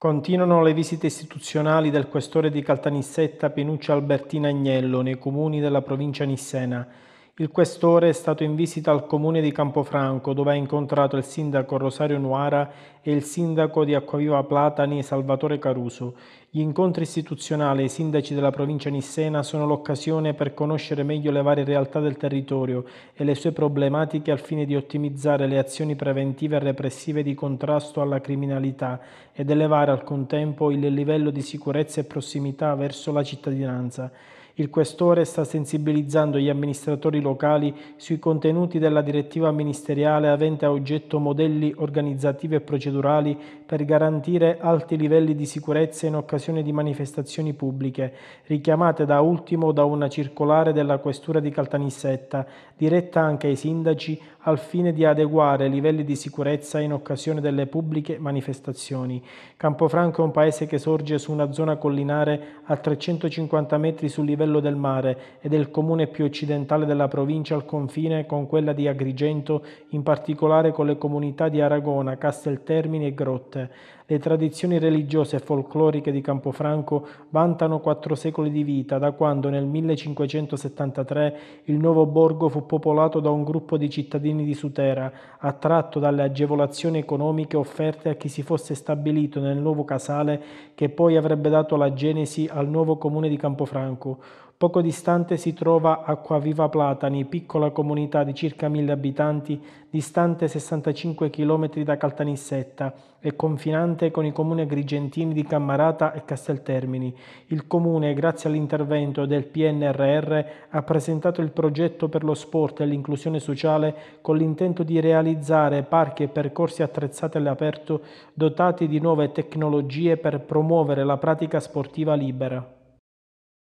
Continuano le visite istituzionali del questore di Caltanissetta Pinuccio Albertino Agnello nei comuni della provincia nissena. Il questore è stato in visita al comune di Campofranco dove ha incontrato il sindaco Rosario Nuara e il sindaco di Acquaviva Platani Salvatore Caruso. Gli incontri istituzionali ai sindaci della provincia nissena sono l'occasione per conoscere meglio le varie realtà del territorio e le sue problematiche al fine di ottimizzare le azioni preventive e repressive di contrasto alla criminalità ed elevare al contempo il livello di sicurezza e prossimità verso la cittadinanza. Il Questore sta sensibilizzando gli amministratori locali sui contenuti della direttiva ministeriale avente a oggetto modelli organizzativi e procedurali per garantire alti livelli di sicurezza in occasione di manifestazioni pubbliche, richiamate da ultimo da una circolare della Questura di Caltanissetta, diretta anche ai sindaci al fine di adeguare livelli di sicurezza in occasione delle pubbliche manifestazioni. Campofranco è un paese che sorge su una zona collinare a 350 metri sul livello livello del mare ed è il comune più occidentale della provincia al confine con quella di Agrigento, in particolare con le comunità di Aragona, Casteltermini e Grotte. Le tradizioni religiose e folcloriche di Campofranco vantano quattro secoli di vita, da quando nel 1573 il nuovo borgo fu popolato da un gruppo di cittadini di Sutera, attratto dalle agevolazioni economiche offerte a chi si fosse stabilito nel nuovo casale che poi avrebbe dato la genesi al nuovo comune di Campofranco. Poco distante si trova Acquaviva Platani, piccola comunità di circa 1000 abitanti, distante 65 km da Caltanissetta e confinante con i comuni agrigentini di Cammarata e Casteltermini. Il comune, grazie all'intervento del PNRR, ha presentato il progetto per lo sport e l'inclusione sociale con l'intento di realizzare parchi e percorsi attrezzati all'aperto dotati di nuove tecnologie per promuovere la pratica sportiva libera.